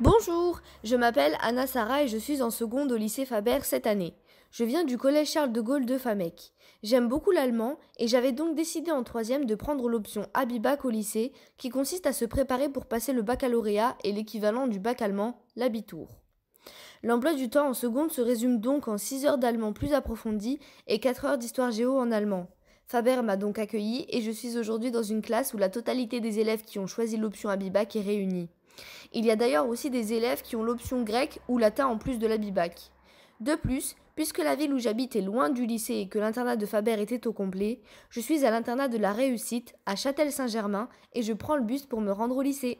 Bonjour, je m'appelle Anna Sarah et je suis en seconde au lycée Faber cette année. Je viens du collège Charles de Gaulle de Famec. J'aime beaucoup l'allemand et j'avais donc décidé en troisième de prendre l'option Abibac au lycée qui consiste à se préparer pour passer le baccalauréat et l'équivalent du bac allemand, l'Abitur. L'emploi du temps en seconde se résume donc en 6 heures d'allemand plus approfondi et 4 heures d'histoire géo en allemand. Faber m'a donc accueilli et je suis aujourd'hui dans une classe où la totalité des élèves qui ont choisi l'option Abibac est réunie. Il y a d'ailleurs aussi des élèves qui ont l'option grec ou latin en plus de la bibac. De plus, puisque la ville où j'habite est loin du lycée et que l'internat de Faber était au complet, je suis à l'internat de la réussite à Châtel-Saint-Germain et je prends le bus pour me rendre au lycée.